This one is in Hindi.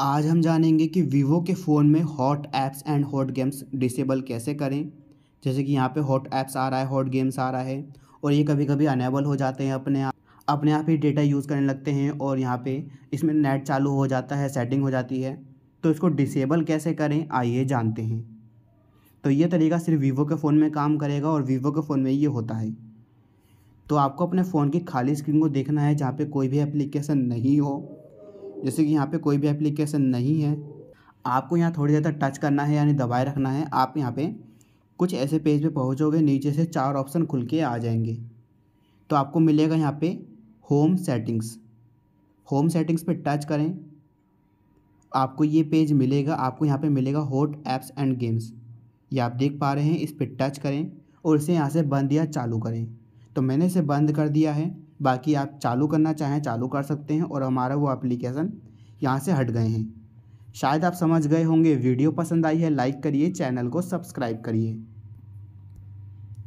आज हम जानेंगे कि वीवो के फ़ोन में hot apps and hot games disable कैसे करें जैसे कि यहाँ पे हॉट ऐप्स आ रहा है हॉट गेम्स आ रहा है और ये कभी कभी अनेबल हो जाते हैं अपने आप अपने आप ही डेटा यूज़ करने लगते हैं और यहाँ पे इसमें नेट चालू हो जाता है सेटिंग हो जाती है तो इसको डिसेबल कैसे करें आइए जानते हैं तो ये तरीका सिर्फ वीवो के फ़ोन में काम करेगा और वीवो के फ़ोन में ये होता है तो आपको अपने फ़ोन की खाली स्क्रीन को देखना है जहाँ पे कोई भी एप्लीकेशन नहीं हो जैसे कि यहाँ पे कोई भी एप्लीकेशन नहीं है आपको यहाँ थोड़ी देर तक टच करना है यानी दबाए रखना है आप यहाँ पे कुछ ऐसे पेज पे पहुँचोगे नीचे से चार ऑप्शन खुल के आ जाएंगे तो आपको मिलेगा यहाँ पे होम सेटिंग्स होम सेटिंग्स पे टच करें आपको ये पेज मिलेगा आपको यहाँ पे मिलेगा हॉट ऐप्स एंड गेम्स ये आप देख पा रहे हैं इस पर टच करें और इसे यहाँ से बंद या चालू करें तो मैंने इसे बंद कर दिया है बाकी आप चालू करना चाहें चालू कर सकते हैं और हमारा वो एप्लीकेशन यहाँ से हट गए हैं शायद आप समझ गए होंगे वीडियो पसंद आई है लाइक करिए चैनल को सब्सक्राइब करिए